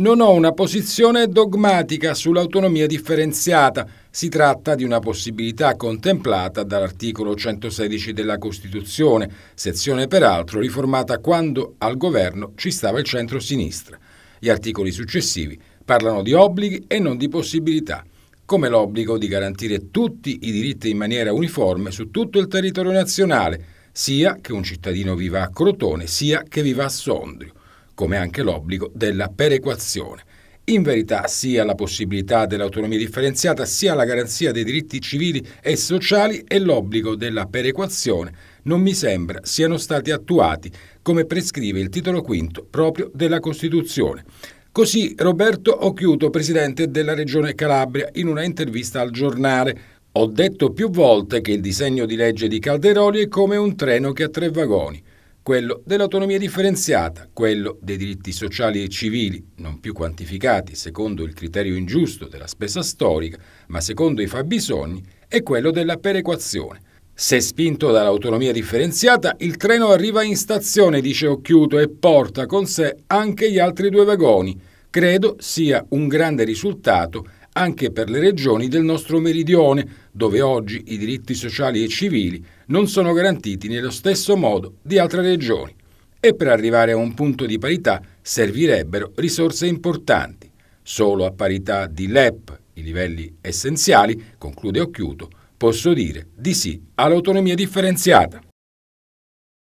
non ho una posizione dogmatica sull'autonomia differenziata. Si tratta di una possibilità contemplata dall'articolo 116 della Costituzione, sezione peraltro riformata quando al governo ci stava il centro-sinistra. Gli articoli successivi parlano di obblighi e non di possibilità, come l'obbligo di garantire tutti i diritti in maniera uniforme su tutto il territorio nazionale, sia che un cittadino viva a Crotone, sia che viva a Sondrio come anche l'obbligo della perequazione. In verità sia la possibilità dell'autonomia differenziata sia la garanzia dei diritti civili e sociali e l'obbligo della perequazione non mi sembra siano stati attuati come prescrive il titolo quinto proprio della Costituzione. Così Roberto Occhiuto, presidente della Regione Calabria, in una intervista al giornale. Ho detto più volte che il disegno di legge di Calderoli è come un treno che ha tre vagoni quello dell'autonomia differenziata, quello dei diritti sociali e civili, non più quantificati secondo il criterio ingiusto della spesa storica, ma secondo i fabbisogni, e quello della perequazione. Se spinto dall'autonomia differenziata, il treno arriva in stazione, dice Occhiuto, e porta con sé anche gli altri due vagoni. Credo sia un grande risultato anche per le regioni del nostro meridione, dove oggi i diritti sociali e civili non sono garantiti nello stesso modo di altre regioni. E per arrivare a un punto di parità servirebbero risorse importanti. Solo a parità di LEP, i livelli essenziali, conclude Occhiuto, posso dire di sì all'autonomia differenziata.